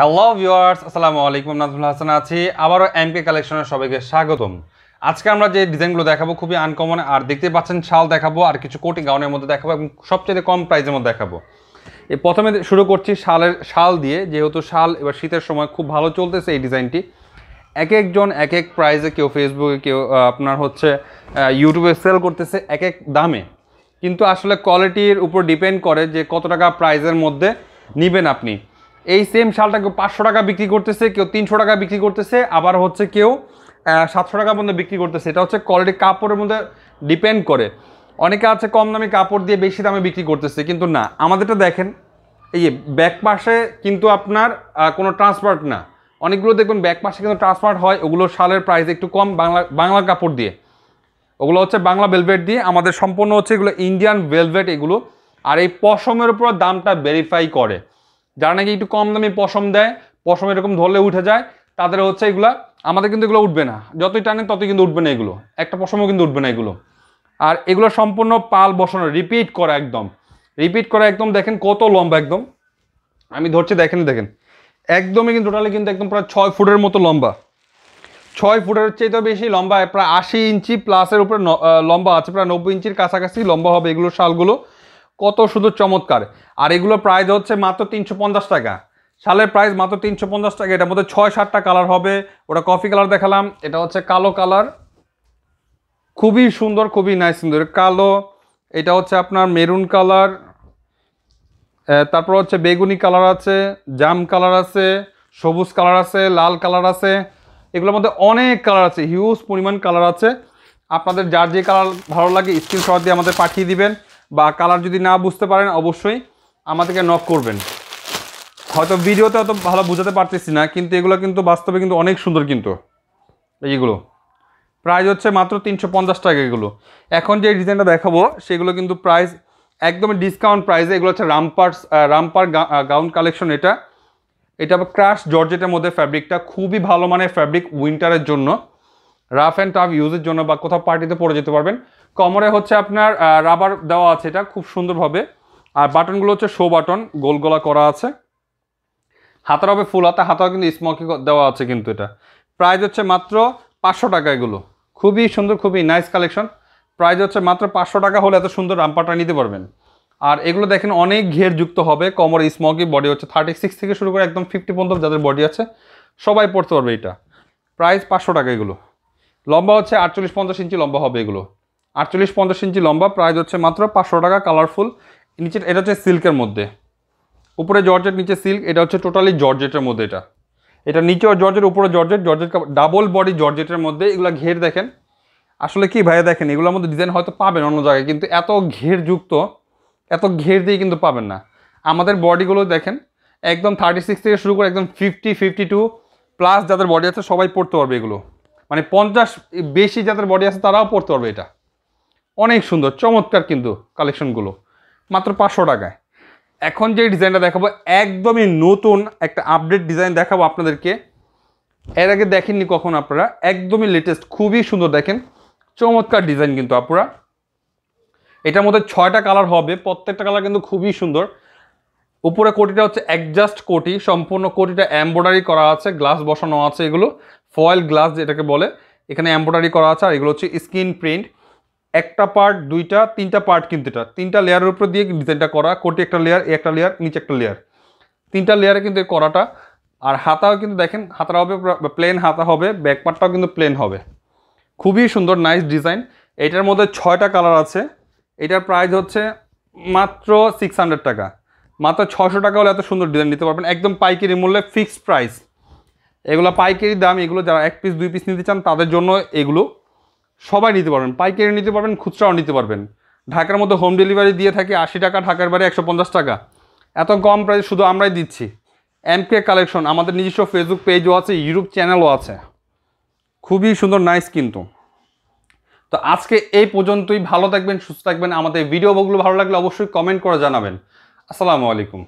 hello viewers আসসালামু আলাইকুম নাজমুল হাসান আছি আবারও এমপি কালেকশনের সবাইকে স্বাগতম আজকে আমরা যে ডিজাইনগুলো দেখাবো খুবই আনকমন আর দেখতে পাচ্ছেন শাল দেখাবো আর কিছু কোটি গাউনের মধ্যে দেখাবো এবং সবচেয়ে কম প্রাইজের মধ্যে দেখাবো এই প্রথমে শুরু করছি শালের শাল দিয়ে যেহেতু শাল এবার শীতের সময় খুব ভালো চলতেছে এই ডিজাইনটি এক একজন এক এক প্রাইজে কেউ ফেসবুকে কেউ আপনার হচ্ছে ইউটিউবে সেল করতেছে এক এক দামে কিন্তু আসলে কোয়ালিটির উপর ডিপেন্ড করে যে কত টাকা প্রাইজের মধ্যে নেবেন আপনি এই সেম শালটা কেউ পাঁচশো টাকা বিক্রি করতেছে কেউ তিনশো টাকা বিক্রি করতেছে আবার হচ্ছে কেউ সাতশো টাকা পর্যন্ত বিক্রি করতেছে এটা হচ্ছে কোয়ালিটি কাপড়ের মধ্যে ডিপেন্ড করে অনেকে আছে কম দামি কাপড় দিয়ে বেশি দামে বিক্রি করতেছে কিন্তু না আমাদেরটা দেখেন এই যে ব্যাক পাশে কিন্তু আপনার কোনো ট্রান্সপার্ট না অনেকগুলো দেখবেন ব্যাক পাশে কিন্তু ট্রান্সপার্ট হয় ওগুলো শালের প্রাইস একটু কম বাংলা বাংলা কাপড় দিয়ে ওগুলো হচ্ছে বাংলা ভেলভেট দিয়ে আমাদের সম্পূর্ণ হচ্ছে এগুলো ইন্ডিয়ান ভেলভেট এগুলো আর এই পশমের উপর দামটা ভেরিফাই করে যারা নাকি একটু কম দামে পশম দেয় পশম এরকম ধরলে উঠে যায় তাদের হচ্ছে এগুলো আমাদের কিন্তু এগুলো উঠবে না যতই টানে ততই কিন্তু উঠবে না এগুলো একটা পশমও কিন্তু উঠবে না এগুলো আর এগুলো সম্পূর্ণ পাল বসানো রিপিট করা একদম রিপিট করা একদম দেখেন কত লম্বা একদম আমি ধরছি দেখেন দেখেন একদমই কিন্তু টোটালি কিন্তু একদম প্রায় ছয় ফুটের মতো লম্বা ছয় ফুটের চেয়ে বেশি লম্বা প্রায় আশি ইঞ্চি প্লাসের উপরে লম্বা আছে প্রায় নব্বই ইঞ্চির কাছাকাছি লম্বা হবে এগুলো শালগুলো কত সুন্দর চমৎকার আর এগুলো প্রাইস হচ্ছে মাত্র তিনশো পঞ্চাশ টাকা শালের প্রাইস মাত্র তিনশো পঞ্চাশ টাকা এটার মধ্যে ছয় সাতটা কালার হবে ওটা কফি কালার দেখালাম এটা হচ্ছে কালো কালার খুবই সুন্দর খুবই নাইস সুন্দর কালো এটা হচ্ছে আপনার মেরুন কালার তারপর হচ্ছে বেগুনি কালার আছে জাম কালার আছে সবুজ কালার আছে লাল কালার আছে এগুলোর মধ্যে অনেক কালার আছে হিউজ পরিমাণ কালার আছে আপনাদের যার যে কালার ভালো লাগে স্ক্রিনশট দিয়ে আমাদের পাঠিয়ে দিবেন বা কালার যদি না বুঝতে পারেন অবশ্যই আমাদেরকে নক করবেন হয়তো ভিডিওতে অত ভালো বোঝাতে পারতেছি না কিন্তু এগুলো কিন্তু বাস্তবে কিন্তু অনেক সুন্দর কিন্তু এইগুলো প্রাইস হচ্ছে মাত্র তিনশো পঞ্চাশ টাকা এগুলো এখন যে ডিজাইনটা দেখাবো সেগুলো কিন্তু প্রাইস একদমই ডিসকাউন্ট প্রাইসে এগুলো হচ্ছে রামপার্স রামপার গাউন কালেকশন এটা এটা ক্রাশ জর্জেটের মধ্যে ফ্যাব্রিকটা খুবই ভালো মানের ফ্যাব্রিক উইন্টারের জন্য রাফ অ্যান্ড টাফ ইউজের জন্য বা কোথাও পার্টিতে পরে যেতে পারবেন কমরে হচ্ছে আপনার রাবার দেওয়া আছে এটা খুব সুন্দরভাবে আর বাটনগুলো হচ্ছে শো বাটন গোল গোলা করা আছে হাতার হবে ফুল হাতা হাতাও কিন্তু স্মকি দেওয়া আছে কিন্তু এটা প্রাইস হচ্ছে মাত্র পাঁচশো টাকা এগুলো খুবই সুন্দর খুবই নাইস কালেকশন প্রাইস হচ্ছে মাত্র পাঁচশো টাকা হলে এত সুন্দর রামপাটা নিতে পারবেন আর এগুলো দেখেন অনেক ঘের যুক্ত হবে কমর স্মকি বডি হচ্ছে থার্টি সিক্স থেকে শুরু করে একদম ফিফটি পর্যন্ত যাদের বডি আছে সবাই পড়তে পারবে এটা প্রাইস পাঁচশো টাকা এগুলো লম্বা হচ্ছে আটচল্লিশ পঞ্চাশ ইঞ্চি লম্বা হবে এগুলো আটচল্লিশ পঞ্চাশ ইঞ্চি লম্বা প্রাইস হচ্ছে মাত্র পাঁচশো টাকা কালারফুল নিচে এটা হচ্ছে সিল্কের মধ্যে উপরে জর্জেট নিচে সিল্ক এটা হচ্ছে টোটালি জর্জেটের মধ্যে এটা এটা নিচেও জর্জেট উপরে জর্জেট জর্জেট ডাবল বডি জর্জেটের মধ্যে এগুলো ঘের দেখেন আসলে কি ভাইয়া দেখেন এগুলোর মধ্যে ডিজাইন হয়তো পাবেন অন্য জায়গায় কিন্তু এত ঘেরযুক্ত এত ঘের দিয়ে কিন্তু পাবেন না আমাদের বডিগুলো দেখেন একদম থার্টি সিক্স থেকে শুরু করে একদম ফিফটি ফিফটি টু প্লাস যাদের বডি আছে সবাই পড়তে পারবে এগুলো মানে পঞ্চাশ বেশি যাদের বডি আছে তারাও পড়তে পারবে এটা অনেক সুন্দর চমৎকার কিন্তু কালেকশনগুলো মাত্র পাঁচশো টাকায় এখন যে ডিজাইনটা দেখাবো একদমই নতুন একটা আপডেট ডিজাইন দেখাবো আপনাদেরকে এর আগে দেখেননি কখন আপনারা একদমই লেটেস্ট খুবই সুন্দর দেখেন চমৎকার ডিজাইন কিন্তু আপনারা এটার মধ্যে ছয়টা কালার হবে প্রত্যেকটা কালার কিন্তু খুবই সুন্দর উপরে কোটিটা হচ্ছে অ্যাডজাস্ট কোটি সম্পূর্ণ কোটিটা এম্ব্রয়ডারি করা আছে গ্লাস বসানো আছে এগুলো ফয়েল গ্লাস যেটাকে বলে এখানে এম্ব্রয়ডারি করা আছে আর এগুলো হচ্ছে স্কিন প্রিন্ট একটা পার্ট দুইটা তিনটা পার্ট কিন্তু এটা তিনটা লেয়ারের উপর দিয়ে ডিজাইনটা করা কোটি একটা লেয়ার একটা লেয়ার নিচে একটা লেয়ার তিনটা লেয়ারে কিন্তু এই করাটা আর হাতাও কিন্তু দেখেন হাতাটা হবে প্লেন হাতা হবে ব্যাক পার্টটাও কিন্তু প্লেন হবে খুবই সুন্দর নাইস ডিজাইন এটার মধ্যে ছয়টা কালার আছে এটার প্রাইস হচ্ছে মাত্র সিক্স টাকা মাত্র ছশো টাকা হলে এত সুন্দর ডিজাইন নিতে পারবেন একদম পাইকারি মূল্যে ফিক্সড প্রাইস এগুলো পাইকারি দাম এগুলো যারা এক পিস দুই পিস নিতে চান তাদের জন্য এগুলো সবাই নিতে পারবেন পাইকারি নিতে পারবেন খুচরাও নিতে পারবেন ঢাকার মধ্যে হোম ডেলিভারি দিয়ে থাকে আশি টাকা ঢাকার বাড়ি একশো টাকা এত কম প্রাইস শুধু আমরাই দিচ্ছি কে কালেকশন আমাদের নিজস্ব ফেসবুক পেজও আছে ইউটিউব চ্যানেলও আছে খুবই সুন্দর নাইস কিন্তু তো আজকে এই পর্যন্তই ভালো থাকবেন সুস্থ থাকবেন আমাদের ভিডিওগুলো ভালো লাগলে অবশ্যই কমেন্ট করে জানাবেন আসসালামু আলাইকুম